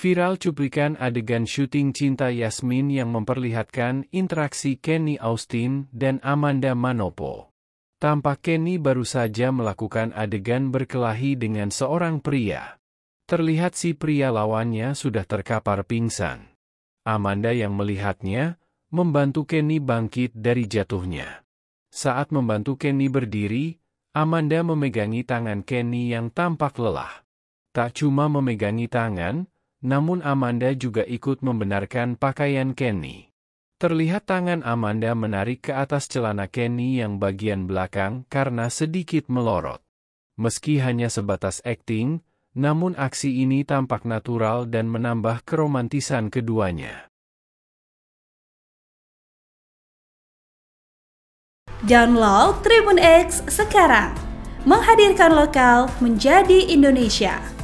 Viral cuplikan adegan syuting Cinta Yasmin yang memperlihatkan interaksi Kenny Austin dan Amanda Manopo. Tampak Kenny baru saja melakukan adegan berkelahi dengan seorang pria. Terlihat si pria lawannya sudah terkapar pingsan. Amanda yang melihatnya, membantu Kenny bangkit dari jatuhnya. Saat membantu Kenny berdiri, Amanda memegangi tangan Kenny yang tampak lelah. Tak cuma memegangi tangan, namun Amanda juga ikut membenarkan pakaian Kenny. Terlihat tangan Amanda menarik ke atas celana Kenny yang bagian belakang karena sedikit melorot. Meski hanya sebatas akting, namun aksi ini tampak natural dan menambah keromantisan keduanya. Download Tribun X sekarang, menghadirkan lokal menjadi Indonesia.